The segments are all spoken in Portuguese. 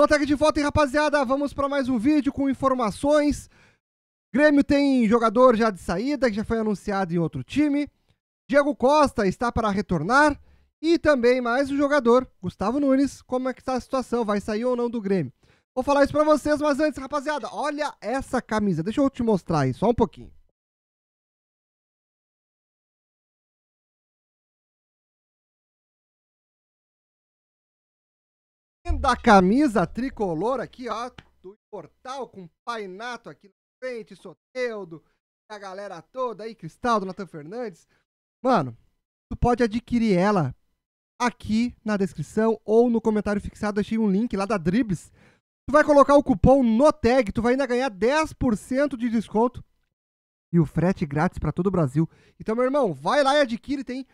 ataque de volta, hein, rapaziada? Vamos para mais um vídeo com informações. Grêmio tem jogador já de saída, que já foi anunciado em outro time. Diego Costa está para retornar. E também mais um jogador, Gustavo Nunes. Como é que está a situação? Vai sair ou não do Grêmio? Vou falar isso para vocês, mas antes, rapaziada, olha essa camisa. Deixa eu te mostrar aí, só um pouquinho. da camisa tricolor aqui, ó, do portal com Painato aqui na frente, Soteudo, a galera toda aí, Cristaldo, Natan Fernandes. Mano, tu pode adquirir ela aqui na descrição ou no comentário fixado, achei um link lá da Dribles. Tu vai colocar o cupom no tag, tu vai ainda ganhar 10% de desconto e o frete grátis para todo o Brasil. Então, meu irmão, vai lá e adquire, tem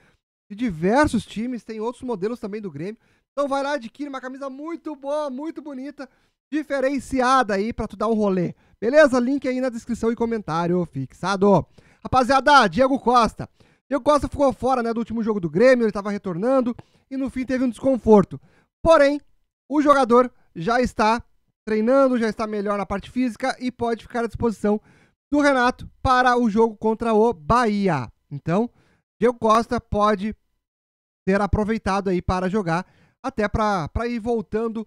de diversos times, tem outros modelos também do Grêmio. Então vai lá, adquire uma camisa muito boa, muito bonita, diferenciada aí para tu dar um rolê. Beleza? Link aí na descrição e comentário fixado. Rapaziada, Diego Costa. Diego Costa ficou fora né, do último jogo do Grêmio, ele estava retornando e no fim teve um desconforto. Porém, o jogador já está treinando, já está melhor na parte física e pode ficar à disposição do Renato para o jogo contra o Bahia. Então, Diego Costa pode ser aproveitado aí para jogar até para ir voltando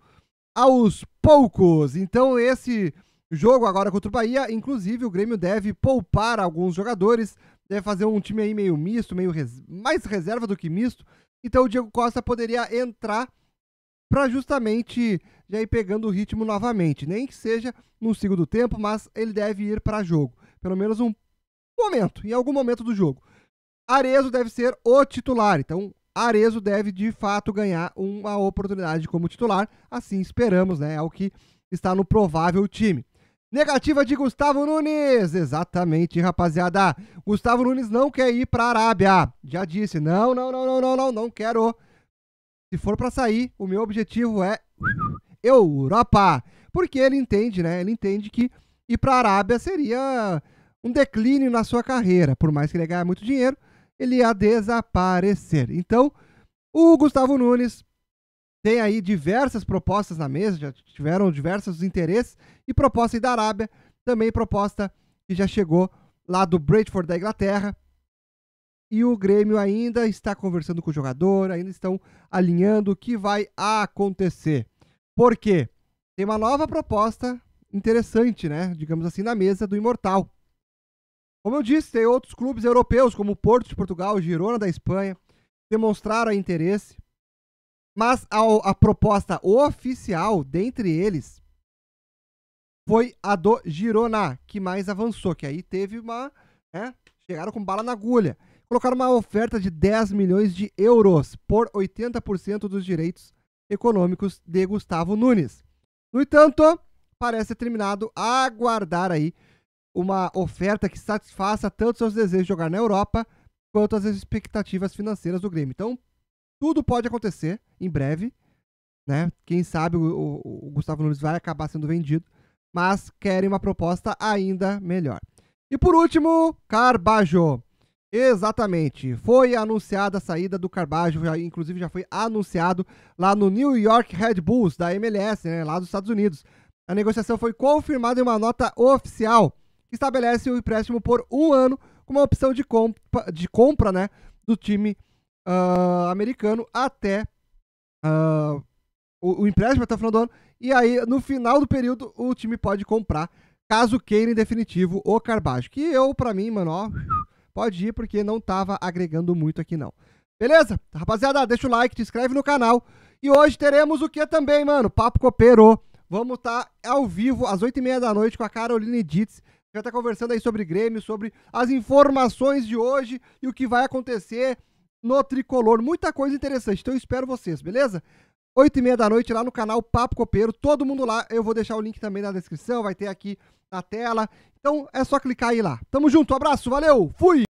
aos poucos. Então, esse jogo agora contra o Bahia, inclusive o Grêmio deve poupar alguns jogadores, deve fazer um time aí meio misto, meio res... mais reserva do que misto. Então, o Diego Costa poderia entrar para justamente já ir pegando o ritmo novamente, nem que seja no segundo tempo, mas ele deve ir para jogo, pelo menos um momento, em algum momento do jogo. Arezo deve ser o titular, então Arezo deve de fato ganhar uma oportunidade como titular, assim esperamos, né? É o que está no provável time. Negativa de Gustavo Nunes. Exatamente, rapaziada. Gustavo Nunes não quer ir para a Arábia. Já disse, não, não, não, não, não, não, não quero. Se for para sair, o meu objetivo é Europa, porque ele entende, né? Ele entende que ir para a Arábia seria um declínio na sua carreira, por mais que ele ganhe muito dinheiro, ele ia desaparecer. Então, o Gustavo Nunes tem aí diversas propostas na mesa, já tiveram diversos interesses, e proposta da Arábia, também proposta que já chegou lá do Bradford da Inglaterra. E o Grêmio ainda está conversando com o jogador, ainda estão alinhando o que vai acontecer. Por quê? Tem uma nova proposta interessante, né? Digamos assim, na mesa do Imortal. Como eu disse, tem outros clubes europeus, como Porto de Portugal, Girona da Espanha, que demonstraram interesse. Mas a, a proposta oficial dentre eles foi a do Girona, que mais avançou, que aí teve uma. Né, chegaram com bala na agulha. Colocaram uma oferta de 10 milhões de euros por 80% dos direitos econômicos de Gustavo Nunes. No entanto, parece terminado aguardar aí uma oferta que satisfaça tanto seus desejos de jogar na Europa quanto as expectativas financeiras do Grêmio. Então, tudo pode acontecer em breve. Né? Quem sabe o, o, o Gustavo Nunes vai acabar sendo vendido, mas querem uma proposta ainda melhor. E por último, Carbajo. Exatamente. Foi anunciada a saída do Carbajo, já, inclusive já foi anunciado lá no New York Red Bulls, da MLS, né, lá dos Estados Unidos. A negociação foi confirmada em uma nota oficial que estabelece o empréstimo por um ano com uma opção de, compra de compra né, do time uh, americano até uh, o, o, empréstimo até o final do ano. E aí, no final do período, o time pode comprar, caso queira em definitivo, o Carbajo. Que eu, para mim, mano, ó, pode ir porque não tava agregando muito aqui não. Beleza? Rapaziada, deixa o like, te inscreve no canal. E hoje teremos o que também, mano? Papo Cooperou Vamos estar tá ao vivo às 8h30 da noite com a Caroline Ditz, já está conversando aí sobre Grêmio, sobre as informações de hoje e o que vai acontecer no Tricolor. Muita coisa interessante, então eu espero vocês, beleza? 8 e meia da noite lá no canal Papo Copeiro, todo mundo lá. Eu vou deixar o link também na descrição, vai ter aqui na tela. Então é só clicar aí lá. Tamo junto, abraço, valeu, fui!